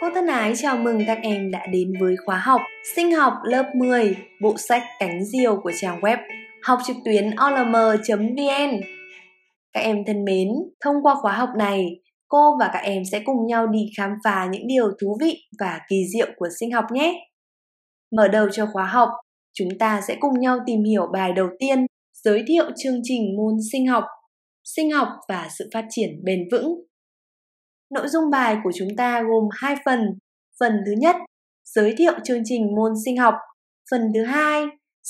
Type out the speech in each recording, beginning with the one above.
Cô thân ái chào mừng các em đã đến với khóa học Sinh học lớp 10, bộ sách Cánh Diều của trang web học trực tuyến olm.vn. Các em thân mến, thông qua khóa học này, cô và các em sẽ cùng nhau đi khám phá những điều thú vị và kỳ diệu của sinh học nhé. Mở đầu cho khóa học, chúng ta sẽ cùng nhau tìm hiểu bài đầu tiên giới thiệu chương trình môn sinh học, sinh học và sự phát triển bền vững Nội dung bài của chúng ta gồm hai phần. Phần thứ nhất, giới thiệu chương trình môn sinh học. Phần thứ hai,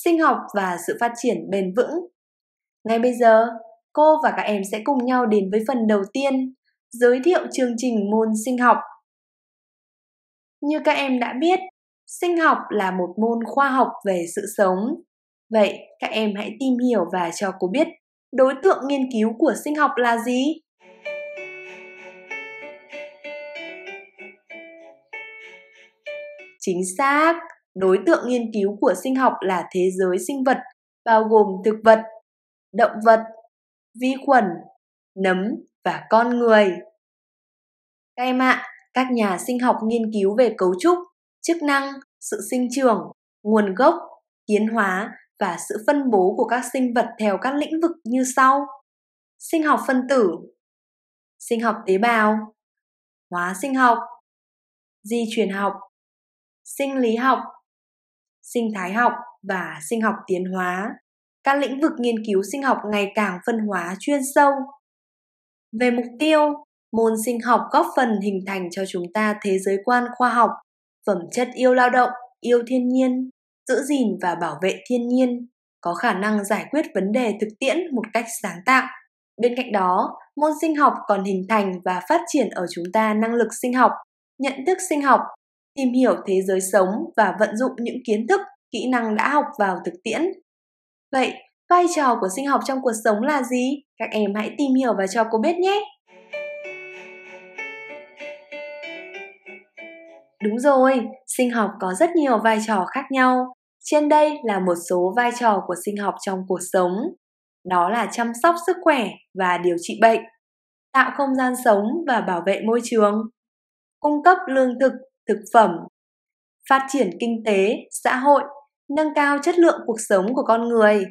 sinh học và sự phát triển bền vững. Ngay bây giờ, cô và các em sẽ cùng nhau đến với phần đầu tiên, giới thiệu chương trình môn sinh học. Như các em đã biết, sinh học là một môn khoa học về sự sống. Vậy, các em hãy tìm hiểu và cho cô biết đối tượng nghiên cứu của sinh học là gì? Chính xác, đối tượng nghiên cứu của sinh học là thế giới sinh vật, bao gồm thực vật, động vật, vi khuẩn, nấm và con người. Các em ạ, các nhà sinh học nghiên cứu về cấu trúc, chức năng, sự sinh trưởng, nguồn gốc, tiến hóa và sự phân bố của các sinh vật theo các lĩnh vực như sau. Sinh học phân tử, sinh học tế bào, hóa sinh học, di truyền học, sinh lý học, sinh thái học và sinh học tiến hóa. Các lĩnh vực nghiên cứu sinh học ngày càng phân hóa chuyên sâu. Về mục tiêu, môn sinh học góp phần hình thành cho chúng ta thế giới quan khoa học, phẩm chất yêu lao động, yêu thiên nhiên, giữ gìn và bảo vệ thiên nhiên, có khả năng giải quyết vấn đề thực tiễn một cách sáng tạo. Bên cạnh đó, môn sinh học còn hình thành và phát triển ở chúng ta năng lực sinh học, nhận thức sinh học tìm hiểu thế giới sống và vận dụng những kiến thức, kỹ năng đã học vào thực tiễn. Vậy, vai trò của sinh học trong cuộc sống là gì? Các em hãy tìm hiểu và cho cô biết nhé! Đúng rồi, sinh học có rất nhiều vai trò khác nhau. Trên đây là một số vai trò của sinh học trong cuộc sống. Đó là chăm sóc sức khỏe và điều trị bệnh, tạo không gian sống và bảo vệ môi trường, cung cấp lương thực thực phẩm, phát triển kinh tế, xã hội, nâng cao chất lượng cuộc sống của con người.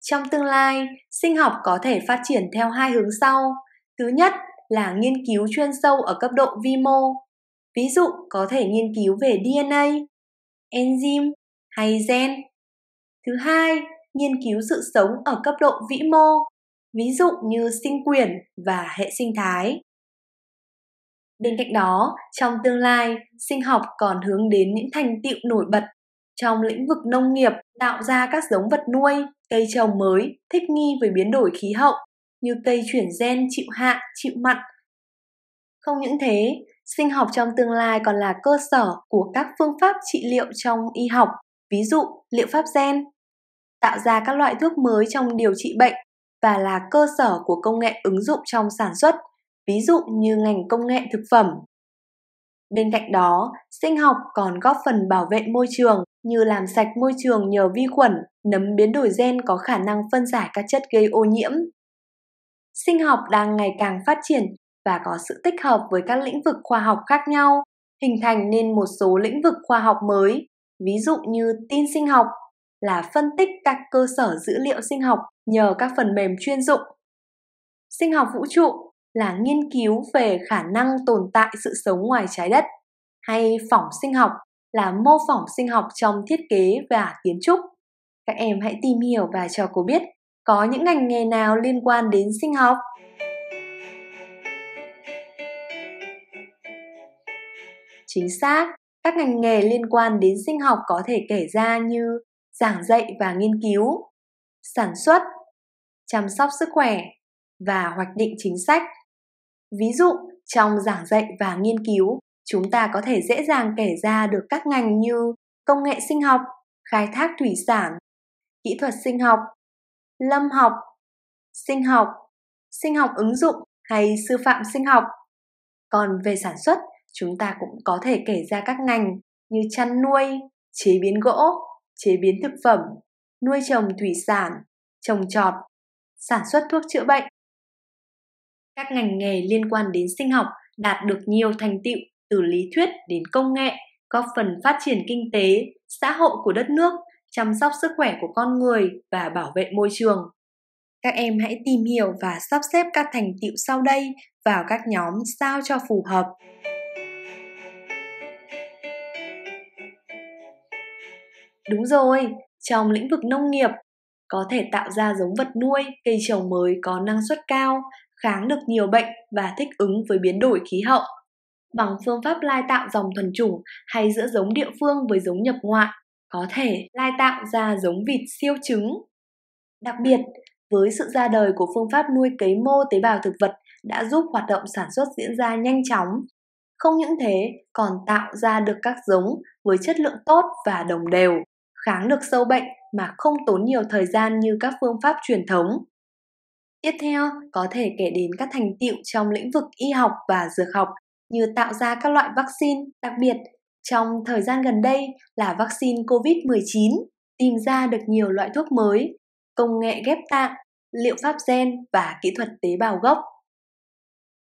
Trong tương lai, sinh học có thể phát triển theo hai hướng sau. Thứ nhất là nghiên cứu chuyên sâu ở cấp độ vi mô. Ví dụ có thể nghiên cứu về DNA, enzyme hay gen. Thứ hai, nghiên cứu sự sống ở cấp độ vĩ mô, ví dụ như sinh quyền và hệ sinh thái. Bên cạnh đó, trong tương lai, sinh học còn hướng đến những thành tựu nổi bật trong lĩnh vực nông nghiệp, tạo ra các giống vật nuôi, cây trồng mới thích nghi với biến đổi khí hậu như cây chuyển gen chịu hạn, chịu mặn. Không những thế, sinh học trong tương lai còn là cơ sở của các phương pháp trị liệu trong y học, ví dụ liệu pháp gen, tạo ra các loại thuốc mới trong điều trị bệnh và là cơ sở của công nghệ ứng dụng trong sản xuất ví dụ như ngành công nghệ thực phẩm. Bên cạnh đó, sinh học còn góp phần bảo vệ môi trường như làm sạch môi trường nhờ vi khuẩn, nấm biến đổi gen có khả năng phân giải các chất gây ô nhiễm. Sinh học đang ngày càng phát triển và có sự tích hợp với các lĩnh vực khoa học khác nhau, hình thành nên một số lĩnh vực khoa học mới, ví dụ như tin sinh học là phân tích các cơ sở dữ liệu sinh học nhờ các phần mềm chuyên dụng. Sinh học vũ trụ là nghiên cứu về khả năng tồn tại sự sống ngoài trái đất hay phỏng sinh học là mô phỏng sinh học trong thiết kế và kiến trúc. Các em hãy tìm hiểu và cho cô biết có những ngành nghề nào liên quan đến sinh học. Chính xác, các ngành nghề liên quan đến sinh học có thể kể ra như giảng dạy và nghiên cứu, sản xuất, chăm sóc sức khỏe và hoạch định chính sách Ví dụ, trong giảng dạy và nghiên cứu, chúng ta có thể dễ dàng kể ra được các ngành như công nghệ sinh học, khai thác thủy sản, kỹ thuật sinh học, lâm học, sinh học, sinh học ứng dụng hay sư phạm sinh học. Còn về sản xuất, chúng ta cũng có thể kể ra các ngành như chăn nuôi, chế biến gỗ, chế biến thực phẩm, nuôi trồng thủy sản, trồng trọt, sản xuất thuốc chữa bệnh, các ngành nghề liên quan đến sinh học đạt được nhiều thành tựu từ lý thuyết đến công nghệ, góp phần phát triển kinh tế, xã hội của đất nước, chăm sóc sức khỏe của con người và bảo vệ môi trường. Các em hãy tìm hiểu và sắp xếp các thành tựu sau đây vào các nhóm sao cho phù hợp. Đúng rồi, trong lĩnh vực nông nghiệp, có thể tạo ra giống vật nuôi, cây trồng mới có năng suất cao, kháng được nhiều bệnh và thích ứng với biến đổi khí hậu. Bằng phương pháp lai tạo dòng thuần chủng hay giữa giống địa phương với giống nhập ngoại, có thể lai tạo ra giống vịt siêu trứng. Đặc biệt, với sự ra đời của phương pháp nuôi cấy mô tế bào thực vật đã giúp hoạt động sản xuất diễn ra nhanh chóng. Không những thế, còn tạo ra được các giống với chất lượng tốt và đồng đều, kháng được sâu bệnh mà không tốn nhiều thời gian như các phương pháp truyền thống. Tiếp theo, có thể kể đến các thành tiệu trong lĩnh vực y học và dược học như tạo ra các loại vaccine, đặc biệt trong thời gian gần đây là vaccine COVID-19, tìm ra được nhiều loại thuốc mới, công nghệ ghép tạng, liệu pháp gen và kỹ thuật tế bào gốc.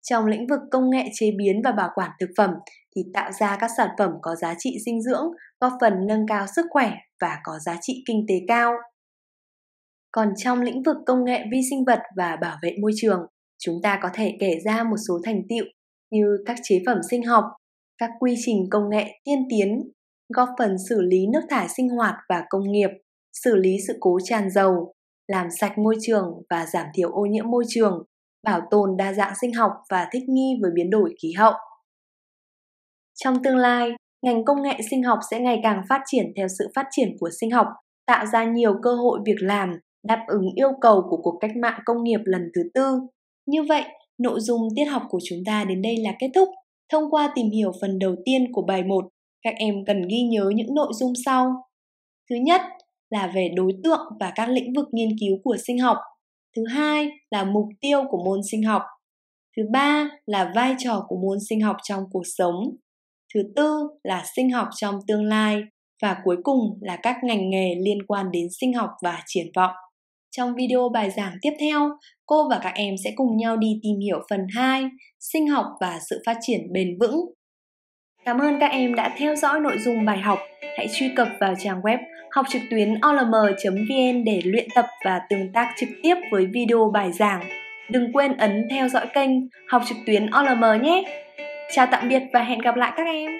Trong lĩnh vực công nghệ chế biến và bảo quản thực phẩm thì tạo ra các sản phẩm có giá trị dinh dưỡng, góp phần nâng cao sức khỏe và có giá trị kinh tế cao. Còn trong lĩnh vực công nghệ vi sinh vật và bảo vệ môi trường, chúng ta có thể kể ra một số thành tựu như các chế phẩm sinh học, các quy trình công nghệ tiên tiến, góp phần xử lý nước thải sinh hoạt và công nghiệp, xử lý sự cố tràn dầu, làm sạch môi trường và giảm thiểu ô nhiễm môi trường, bảo tồn đa dạng sinh học và thích nghi với biến đổi khí hậu. Trong tương lai, ngành công nghệ sinh học sẽ ngày càng phát triển theo sự phát triển của sinh học, tạo ra nhiều cơ hội việc làm, đáp ứng yêu cầu của cuộc cách mạng công nghiệp lần thứ tư. Như vậy, nội dung tiết học của chúng ta đến đây là kết thúc. Thông qua tìm hiểu phần đầu tiên của bài 1, các em cần ghi nhớ những nội dung sau. Thứ nhất là về đối tượng và các lĩnh vực nghiên cứu của sinh học. Thứ hai là mục tiêu của môn sinh học. Thứ ba là vai trò của môn sinh học trong cuộc sống. Thứ tư là sinh học trong tương lai và cuối cùng là các ngành nghề liên quan đến sinh học và triển vọng. Trong video bài giảng tiếp theo, cô và các em sẽ cùng nhau đi tìm hiểu phần 2, sinh học và sự phát triển bền vững. Cảm ơn các em đã theo dõi nội dung bài học. Hãy truy cập vào trang web học trực tuyến olm.vn để luyện tập và tương tác trực tiếp với video bài giảng. Đừng quên ấn theo dõi kênh học trực tuyến olm nhé. Chào tạm biệt và hẹn gặp lại các em.